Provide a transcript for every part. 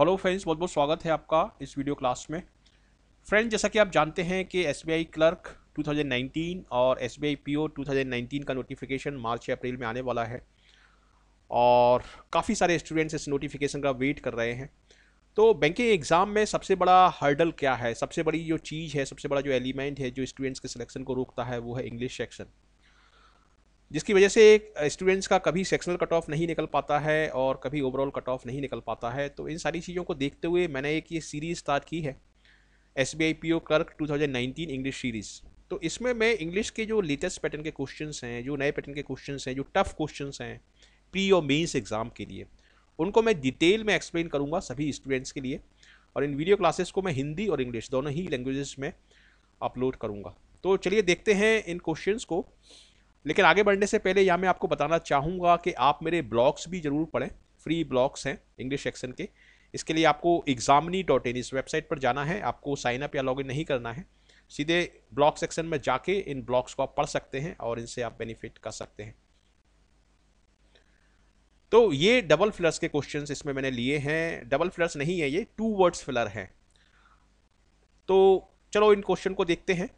hello friends बहुत बहुत स्वागत है आपका इस वीडियो क्लास में फ्रेंड्स जैसा कि आप जानते हैं कि एस क्लर्क 2019 और एस बी 2019 का नोटिफिकेशन मार्च या अप्रैल में आने वाला है और काफ़ी सारे स्टूडेंट्स इस नोटिफिकेशन का वेट कर रहे हैं तो बैंकिंग एग्ज़ाम में सबसे बड़ा हर्डल क्या है सबसे बड़ी जो चीज़ है सबसे बड़ा जो एलिमेंट है जो स्टूडेंट्स के सिलेक्शन को रोकता है वो है इंग्लिश सेक्शन जिसकी वजह से एक स्टूडेंट्स का कभी सेक्शनल कट ऑफ नहीं निकल पाता है और कभी ओवरऑल कट ऑफ नहीं निकल पाता है तो इन सारी चीज़ों को देखते हुए मैंने एक ये सीरीज़ स्टार्ट की है S B I P O clerk two thousand nineteen English series तो इसमें मैं इंग्लिश के जो लेटेस्ट पैटर्न के क्वेश्चन हैं जो नए पैटर्न के क्वेश्चन हैं जो टफ क्वेश्चन हैं प्री और मेन्स एग्ज़ाम के लिए उनको मैं डिटेल में एक्सप्लेन करूँगा सभी स्टूडेंट्स के लिए और इन वीडियो क्लासेस को मैं हिंदी और इंग्लिश दोनों ही लैंग्वेजेस में अपलोड करूँगा तो चलिए देखते हैं इन क्वेश्चंस को लेकिन आगे बढ़ने से पहले यहाँ मैं आपको बताना चाहूँगा कि आप मेरे ब्लॉग्स भी ज़रूर पढ़ें फ्री ब्लॉग्स हैं इंग्लिश सेक्शन के इसके लिए आपको एग्जामनी डॉट इन इस वेबसाइट पर जाना है आपको साइन अप या इन नहीं करना है सीधे ब्लॉग सेक्शन में जाके इन ब्लॉग्स को आप पढ़ सकते हैं और इनसे आप बेनिफिट कर सकते हैं तो ये डबल फिलर्स के क्वेश्चन इसमें मैंने लिए हैं डबल फिलर्स नहीं है ये टू वर्ड्स फिलर हैं तो चलो इन क्वेश्चन को देखते हैं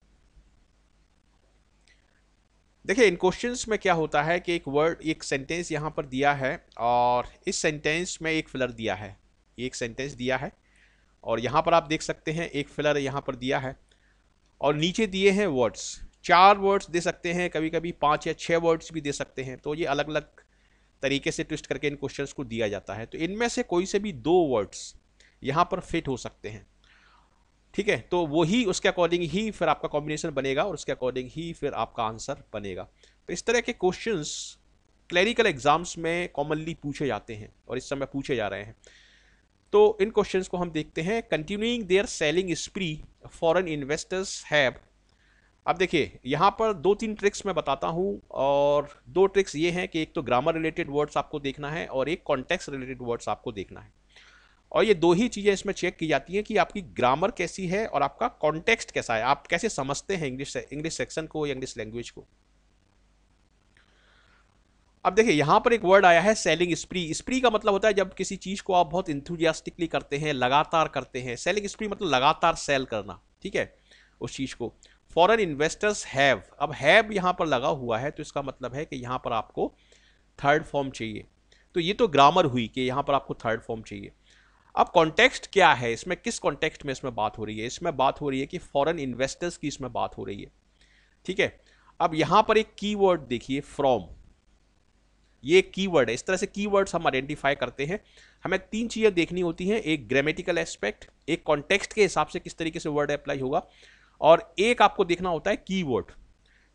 देखिए इन क्वेश्चन में क्या होता है कि एक वर्ड एक सेंटेंस यहाँ पर दिया है और इस सेंटेंस में एक फिलर दिया है एक सेंटेंस दिया है और यहाँ पर आप देख सकते हैं एक फिलर यहाँ पर दिया है और नीचे दिए हैं वर्ड्स चार वर्ड्स दे सकते हैं कभी कभी पाँच या छः वर्ड्स भी दे सकते हैं तो ये अलग अलग तरीके से ट्विस्ट करके इन क्वेश्चन को दिया जाता है तो इनमें से कोई से भी दो वर्ड्स यहाँ पर फिट हो सकते हैं ठीक है तो वही उसके अकॉर्डिंग ही फिर आपका कॉम्बिनेशन बनेगा और उसके अकॉर्डिंग ही फिर आपका आंसर बनेगा तो इस तरह के क्वेश्चंस क्लैरिकल एग्जाम्स में कॉमनली पूछे जाते हैं और इस समय पूछे जा रहे हैं तो इन क्वेश्चंस को हम देखते हैं continuing their selling spree foreign investors have अब देखिए यहाँ पर दो तीन ट्रिक्स मैं बताता हूँ और दो ट्रिक्स ये हैं कि एक तो ग्रामर रिलेटेड वर्ड्स आपको देखना है और एक कॉन्टेक्स रिलेटेड वर्ड्स आपको देखना है और ये दो ही चीज़ें इसमें चेक की जाती हैं कि आपकी ग्रामर कैसी है और आपका कॉन्टेक्स्ट कैसा है आप कैसे समझते हैं इंग्लिश इंग्लिश सेक्शन को या इंग्लिश लैंग्वेज को अब देखिए यहाँ पर एक वर्ड आया है सेलिंग स्प्री स्प्री का मतलब होता है जब किसी चीज़ को आप बहुत इंथुजियास्टिकली करते हैं लगातार करते हैं सेलिंग स्प्री मतलब लगातार सेल करना ठीक है उस चीज़ को फॉरेन इन्वेस्टर्स हैव अब हैव यहाँ पर लगा हुआ है तो इसका मतलब है कि यहाँ पर आपको थर्ड फॉर्म चाहिए तो ये तो ग्रामर हुई कि यहाँ पर आपको थर्ड फॉर्म चाहिए अब कॉन्टेक्स्ट क्या है इसमें किस कॉन्टेक्स्ट में इसमें बात हो रही है इसमें बात हो रही है कि फॉरेन इन्वेस्टर्स की इसमें बात हो रही है ठीक है अब यहां पर एक कीवर्ड देखिए फ्रॉम ये कीवर्ड है इस तरह से कीवर्ड्स हम आइडेंटिफाई करते हैं हमें तीन चीज़ें देखनी होती हैं एक ग्रामेटिकल एस्पेक्ट एक कॉन्टेक्स्ट के हिसाब से किस तरीके से वर्ड अप्लाई होगा और एक आपको देखना होता है कीवर्ड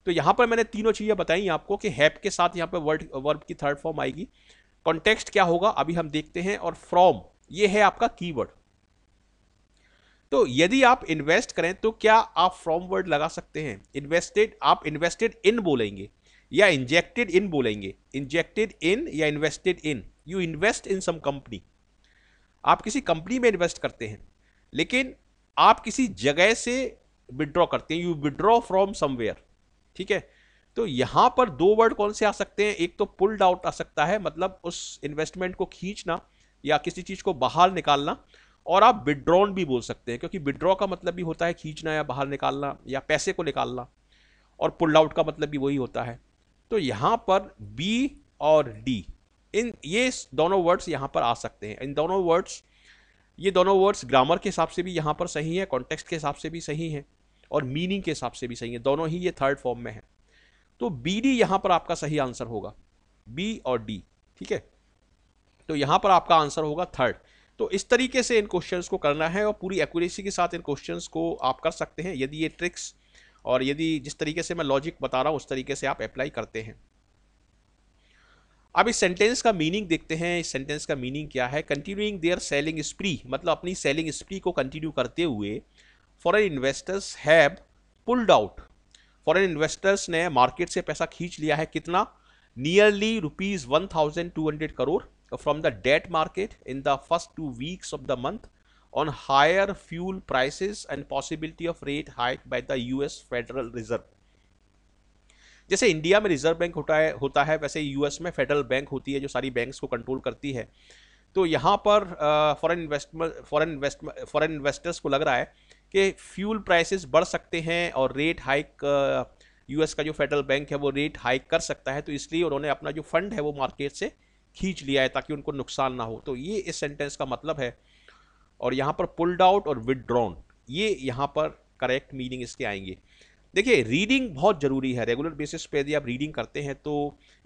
तो यहाँ पर मैंने तीनों चीज़ें बताई आपको कि हैप के साथ यहाँ पर वर्ड वर्ब की थर्ड फॉर्म आएगी कॉन्टेक्स्ट क्या होगा अभी हम देखते हैं और फ्रॉम ये है आपका कीवर्ड तो यदि आप इन्वेस्ट करें तो क्या आप फ्रॉम वर्ड लगा सकते हैं इन्वेस्टेड आप इन्वेस्टेड इन बोलेंगे या इंजेक्टेड इन बोलेंगे इंजेक्टेड इन या invested in you invest in some company आप किसी कंपनी में इन्वेस्ट करते हैं लेकिन आप किसी जगह से विड्रॉ करते हैं यू विड्रॉ फ्रॉम समवेयर ठीक है तो यहाँ पर दो वर्ड कौन से आ सकते हैं एक तो पुल डाउट आ सकता है मतलब उस इन्वेस्टमेंट को खींचना या किसी चीज़ को बाहर निकालना और आप विड्रॉन भी बोल सकते हैं क्योंकि विड्रॉ का मतलब भी होता है खींचना या बाहर निकालना या पैसे को निकालना और पुल आउट का मतलब भी वही होता है तो यहाँ पर बी और डी इन ये दोनों वर्ड्स यहाँ पर आ सकते हैं इन दोनों वर्ड्स ये दोनों वर्ड्स ग्रामर के हिसाब से भी यहाँ पर सही है कॉन्टेक्स्ट के हिसाब से भी सही है और मीनिंग के हिसाब से भी सही है दोनों ही ये थर्ड फॉर्म में है तो बी डी यहाँ पर आपका सही आंसर होगा बी और डी ठीक है तो यहाँ पर आपका आंसर होगा थर्ड तो इस तरीके से इन क्वेश्चंस को करना है और पूरी एक्यूरेसी के साथ इन क्वेश्चंस को आप कर सकते हैं यदि ये ट्रिक्स और यदि जिस तरीके से मैं लॉजिक बता रहा हूँ उस तरीके से आप अप्लाई करते हैं अब इस सेंटेंस का मीनिंग देखते हैं इस सेंटेंस का मीनिंग क्या है कंटिन्यूइंग देयर सेलिंग स्प्री मतलब अपनी सेलिंग स्प्री को कंटिन्यू करते हुए foreign investors have pulled out foreign investors ने मार्केट से पैसा खींच लिया है कितना nearly rupees one thousand two hundred crore from the debt market in the first two weeks of the month on higher fuel prices and possibility of rate hike by the US Federal Reserve जैसे India में reserve bank होता है होता है वैसे US में federal bank होती है जो सारी बैंक्स को कंट्रोल करती है तो यहाँ पर foreign investment foreign investment foreign investors को लग रहा है कि फ्यूल प्राइसेस बढ़ सकते हैं और रेट हाइक यूएस का जो फेडरल बैंक है वो रेट हाइक कर सकता है तो इसलिए उन्होंने अपना जो फंड है वो मार्केट से खींच लिया है ताकि उनको नुकसान ना हो तो ये इस सेंटेंस का मतलब है और यहाँ पर पुल्ड आउट और विदड्रॉन ये यहाँ पर करेक्ट मीनिंग इसके आएंगे देखिए रीडिंग बहुत ज़रूरी है रेगुलर बेसिस पे यदि आप रीडिंग करते हैं तो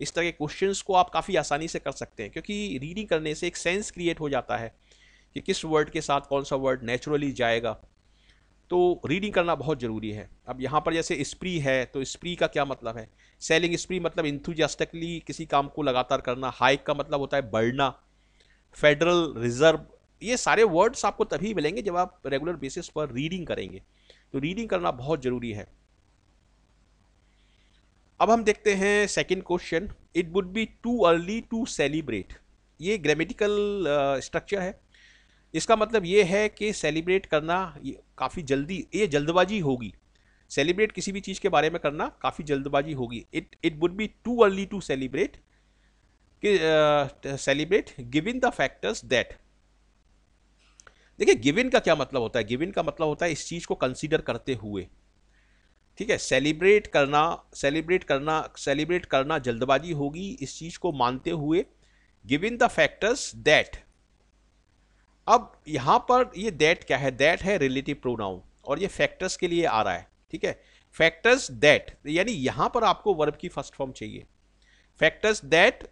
इस तरह के क्वेश्चंस को आप काफ़ी आसानी से कर सकते हैं क्योंकि रीडिंग करने से एक सेंस क्रिएट हो जाता है कि किस वर्ड के साथ कौन सा वर्ड नेचुरली जाएगा तो रीडिंग करना बहुत ज़रूरी है अब यहाँ पर जैसे स्प्री है तो स्प्री का क्या मतलब है सेलिंग स्प्री मतलब इंथुजस्टिकली किसी काम को लगातार करना हाइक का मतलब होता है बढ़ना फेडरल रिजर्व ये सारे वर्ड्स आपको तभी मिलेंगे जब आप रेगुलर बेसिस पर रीडिंग करेंगे तो रीडिंग करना बहुत ज़रूरी है अब हम देखते हैं second question it would be too early to celebrate ये ग्रामेटिकल स्ट्रक्चर है इसका मतलब ये है कि सेलिब्रेट करना काफ़ी जल्दी ये जल्दबाजी होगी सेलिब्रेट किसी भी चीज़ के बारे में करना काफ़ी जल्दबाजी होगी it it would be too early to celebrate कि celebrate given the factors that देखिए गिविन का क्या मतलब होता है गिविन का मतलब होता है इस चीज़ को कंसीडर करते हुए ठीक है सेलिब्रेट करना सेलिब्रेट करना सेलिब्रेट करना जल्दबाजी होगी इस चीज़ को मानते हुए गिविन द फैक्टर्स दैट अब यहाँ पर ये दैट क्या है दैट है रिलेटिव प्रोनाउन और ये फैक्टर्स के लिए आ रहा है ठीक है फैक्टर्स दैट यानी यहाँ पर आपको वर्ब की फर्स्ट फॉर्म चाहिए फैक्टर्स दैट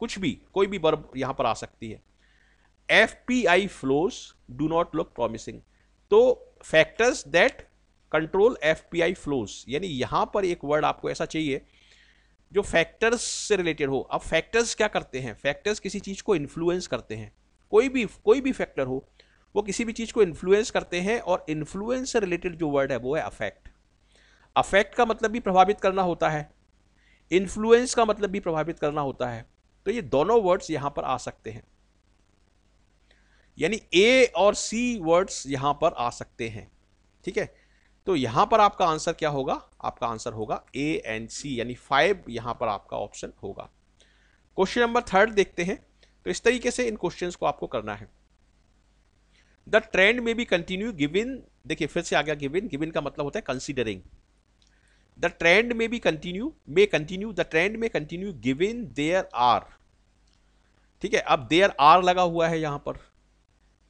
कुछ भी कोई भी वर्ब यहाँ पर आ सकती है F P I flows do not look promising तो factors that control F P I flows यानी यहाँ पर एक वर्ड आपको ऐसा चाहिए जो फैक्टर्स से रिलेटेड हो अब फैक्टर्स क्या करते हैं फैक्टर्स किसी चीज़ को इन्फ्लुएंस करते हैं कोई भी कोई भी फैक्टर हो वो किसी भी चीज़ को इन्फ्लुएंस करते हैं और इन्फ्लुएंस से रिलेटेड जो वर्ड है वो है अफेक्ट अफेक्ट का मतलब भी प्रभावित करना होता है इन्फ्लुएंस का मतलब भी प्रभावित करना होता है तो ये दोनों वर्ड्स यहाँ पर आ सकते हैं यानी ए और सी वर्ड्स यहाँ पर आ सकते हैं ठीक है तो यहाँ पर आपका आंसर क्या होगा आपका आंसर होगा ए एंड सी यानी फाइव यहाँ पर आपका ऑप्शन होगा क्वेश्चन नंबर थर्ड देखते हैं तो इस तरीके से इन क्वेश्चंस को आपको करना है द ट्रेंड में बी कंटिन्यू गिविन देखिए फिर से आ गया गिविन गिविन का मतलब होता है कंसिडरिंग द ट्रेंड में be continue may continue the trend में कंटिन्यू गिविन देयर आर ठीक है अब देयर आर लगा हुआ है यहाँ पर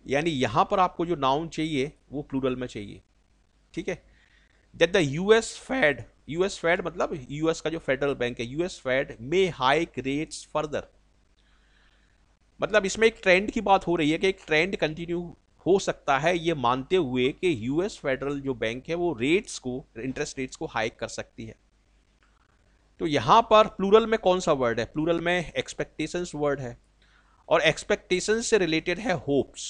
यानी यहाँ पर आपको जो नाउन चाहिए वो प्लूरल में चाहिए ठीक है that the US Fed US Fed मतलब यूएस का जो फेडरल बैंक है US Fed may hike rates further मतलब इसमें एक ट्रेंड की बात हो रही है कि एक ट्रेंड कंटिन्यू हो सकता है ये मानते हुए कि यूएस फेडरल जो बैंक है वो रेट्स को इंटरेस्ट रेट्स को हाइक कर सकती है तो यहाँ पर प्लूरल में कौन सा वर्ड है प्लूरल में एक्सपेक्टेशंस वर्ड है और एक्सपेक्टेशंस से रिलेटेड है होप्स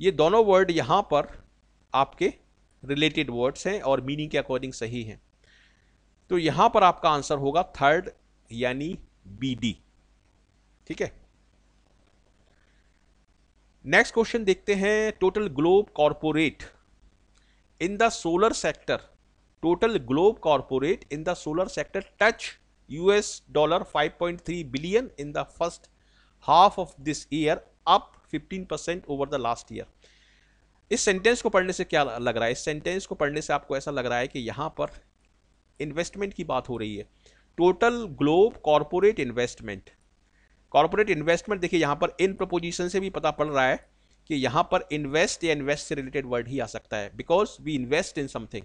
ये दोनों वर्ड यहाँ पर आपके रिलेटेड वर्ड्स हैं और मीनिंग के अकॉर्डिंग सही हैं तो यहाँ पर आपका आंसर होगा थर्ड यानी बी डी ठीक है नेक्स्ट क्वेश्चन देखते हैं total globe corporate in the solar sector total globe corporate in the solar sector touch US dollar 5.3 billion in the first half of this year up 15 percent over the last year इस sentence को पढ़ने से क्या लग रहा है इस sentence को पढ़ने से आपको ऐसा लग रहा है कि यहाँ पर इन्वेस्टमेंट की बात हो रही है total globe corporate investment corporate investment देखिए यहाँ पर इन प्रपोजिशन से भी पता पड़ रहा है कि यहाँ पर इन्वेस्ट या इन्वेस्ट से रिलेटेड वर्ड ही आ सकता है because we invest in something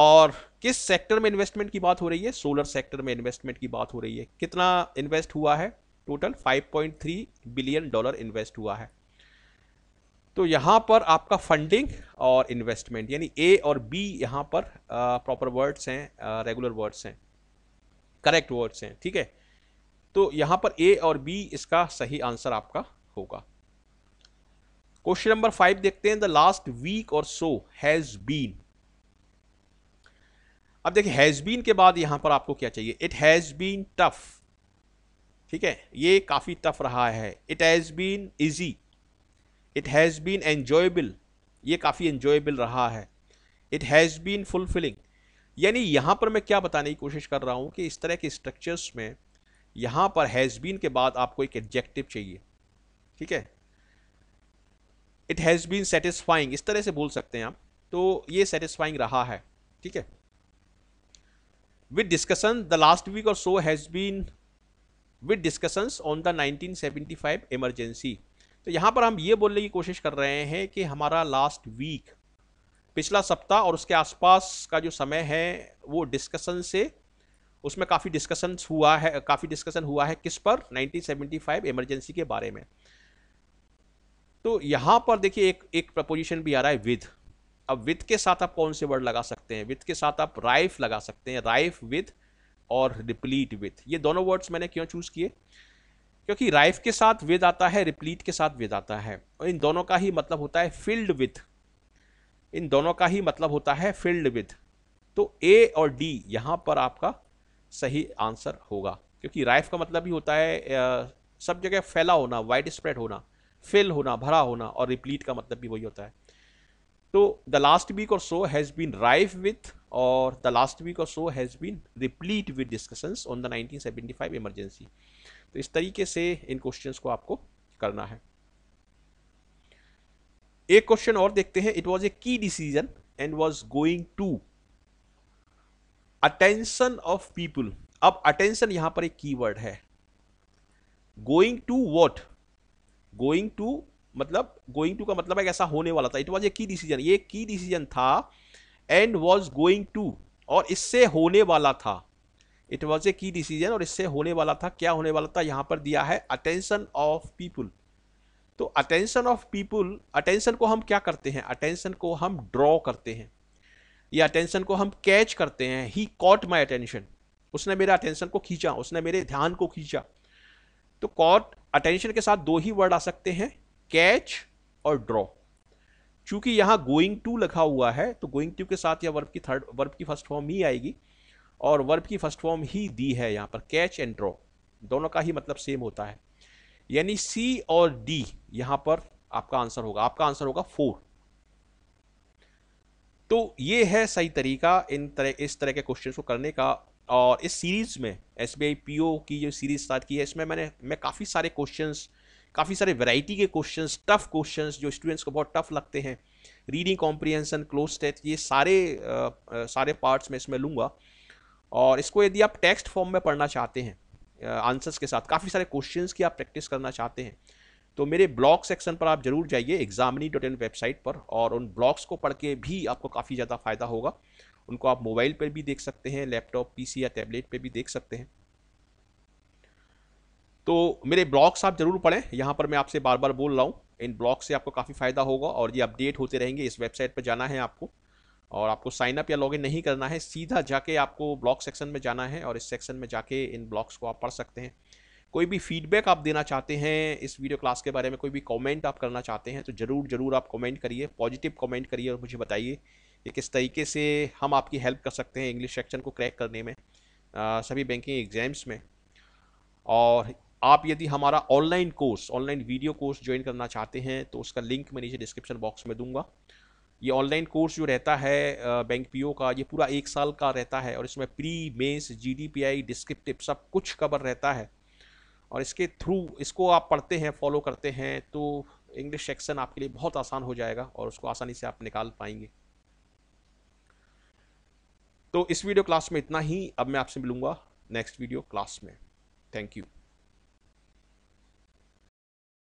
और किस सेक्टर में इन्वेस्टमेंट की बात हो रही है सोलर सेक्टर में इन्वेस्टमेंट की बात हो रही है कितना इन्वेस्ट हुआ है टोटल 5.3 बिलियन डॉलर इन्वेस्ट हुआ है तो यहाँ पर आपका फंडिंग और इन्वेस्टमेंट यानी ए और बी यहाँ पर प्रॉपर वर्ड्स हैं रेगुलर वर्ड्स हैं करेक्ट वर्ड्स हैं ठीक है तो यहां पर ए और बी इसका सही आंसर आपका होगा क्वेश्चन नंबर फाइव देखते हैं द लास्ट वीक और सो हैज बीन अब देखिए हैज बीन के बाद यहां पर आपको क्या चाहिए इट हैज बीन टफ ठीक है ये काफी टफ रहा है it has been easy it has been enjoyable ये काफी एंजॉयबल रहा है इट हैज बीन फुलफिलिंग यानी यहां पर मैं क्या बताने की कोशिश कर रहा हूं कि इस तरह के स्ट्रक्चर्स में यहां पर हैज़ बीन के बाद आपको एक एडजेक्टिव चाहिए ठीक है इट हैज़ बीन सेटिस्फाइंग इस तरह से बोल सकते हैं आप तो ये सेटिस्फाइंग रहा है ठीक है with discussion the last week और so has been with discussions on the 1975 emergency तो यहाँ पर हम ये बोलने की कोशिश कर रहे हैं कि हमारा लास्ट वीक पिछला सप्ताह और उसके आसपास का जो समय है वो डिस्कशन से उसमें काफ़ी डिस्कशन हुआ है काफ़ी डिस्कशन हुआ है किस पर 1975 इमरजेंसी के बारे में तो यहाँ पर देखिए एक एक प्रपोजिशन भी आ रहा है विद अब विद के साथ आप कौन से वर्ड लगा सकते हैं विद के साथ आप राइफ लगा सकते हैं राइफ विद और रिप्लीट विद ये दोनों वर्ड्स मैंने क्यों चूज़ किए क्योंकि राइफ के साथ विद आता है रिप्लीट के साथ विद आता है और इन दोनों का ही मतलब होता है फील्ड विथ इन दोनों का ही मतलब होता है फील्ड विथ तो ए और डी यहाँ पर आपका सही आंसर होगा क्योंकि राइफ का मतलब ही होता है सब जगह फैला होना वाइड स्प्रेड होना फिल होना भरा होना और रिप्लीट का मतलब भी वही होता है तो द लास्ट वीक और so has been rife with और द लास्ट वीक और so has been replete with discussions on the 1975 emergency तो इस तरीके से इन क्वेश्चंस को आपको करना है एक क्वेश्चन और देखते हैं it was a key decision and was going to attention of people अब अटेंशन यहां पर एक कीवर्ड है going to what going to मतलब गोइंग टू का मतलब है ऐसा होने वाला था it was a key decision ये की डिसीजन था एंड वॉज गोइंग टू और इससे होने वाला था it was a key decision और इससे होने वाला था क्या होने वाला था यहां पर दिया है अटेंशन ऑफ पीपुल तो अटेंशन ऑफ पीपुल अटेंशन को हम क्या करते हैं अटेंशन को हम ड्रॉ करते हैं या अटेंशन को हम कैच करते हैं ही कॉट माई अटेंशन उसने मेरे अटेंशन को खींचा उसने मेरे ध्यान को खींचा तो कॉट अटेंशन के साथ दो ही वर्ड आ सकते हैं कैच और ड्रॉ चूंकि यहाँ गोइंग टू लिखा हुआ है तो गोइंग टू के साथ यह वर्ब की थर्ड वर्ब की फर्स्ट फॉर्म ही आएगी और वर्ब की फर्स्ट फॉर्म ही दी है यहाँ पर कैच एंड ड्रॉ दोनों का ही मतलब सेम होता है यानी सी और डी यहाँ पर आपका आंसर होगा आपका आंसर होगा फोर तो ये है सही तरीका इन तरह इस तरह के क्वेश्चन को करने का और इस सीरीज़ में S B I P O की जो सीरीज़ स्टार्ट की है इसमें मैंने मैं काफ़ी सारे क्वेश्चन काफ़ी सारे वैरायटी के क्वेश्चंस टफ क्वेश्चंस जो स्टूडेंट्स को बहुत टफ लगते हैं रीडिंग कॉम्प्रीहेंसन क्लोज टेस्ट ये सारे आ, सारे पार्ट्स में इसमें लूँगा और इसको यदि आप टेक्स्ट फॉर्म में पढ़ना चाहते हैं आंसर्स के साथ काफ़ी सारे क्वेश्चंस की आप प्रैक्टिस करना चाहते हैं तो मेरे ब्लॉग सेक्शन पर आप जरूर जाइए एग्जामिनी डॉट इन वेबसाइट पर और उन ब्लॉग्स को पढ़ के भी आपको काफ़ी ज़्यादा फ़ायदा होगा उनको आप मोबाइल पर भी देख सकते हैं लैपटॉप पीसी या टैबलेट पर भी देख सकते हैं तो मेरे ब्लॉग्स आप ज़रूर पढ़ें यहाँ पर मैं आपसे बार बार बोल रहा हूँ इन ब्लॉग से आपको काफ़ी फ़ायदा होगा और ये अपडेट होते रहेंगे इस वेबसाइट पर जाना है आपको और आपको साइन अप या लॉगिन नहीं करना है सीधा जाके आपको ब्लॉग सेक्शन में जाना है और इस सेक्शन में जाके इन ब्लॉग्स को आप पढ़ सकते हैं कोई भी फीडबैक आप देना चाहते हैं इस वीडियो क्लास के बारे में कोई भी कमेंट आप करना चाहते हैं तो ज़रूर ज़रूर आप कमेंट करिए पॉजिटिव कमेंट करिए और मुझे बताइए कि किस तरीके से हम आपकी हेल्प कर सकते हैं इंग्लिश सेक्शन को क्रैक करने में आ, सभी बैंकिंग एग्ज़ाम्स में और आप यदि हमारा online course online video course join करना चाहते हैं तो उसका लिंक मैं नीचे डिस्क्रिप्शन बॉक्स में दूंगा ये ऑनलाइन कोर्स जो रहता है बैंक पीओ का ये पूरा एक साल का रहता है और इसमें प्री मेंस जीडीपीआई डिस्क्रिप्टिव सब कुछ कवर रहता है और इसके थ्रू इसको आप पढ़ते हैं फॉलो करते हैं तो इंग्लिश सेक्शन आपके लिए बहुत आसान हो जाएगा और उसको आसानी से आप निकाल पाएंगे तो इस वीडियो क्लास में इतना ही अब मैं आपसे मिलूंगा नेक्स्ट वीडियो क्लास में थैंक यू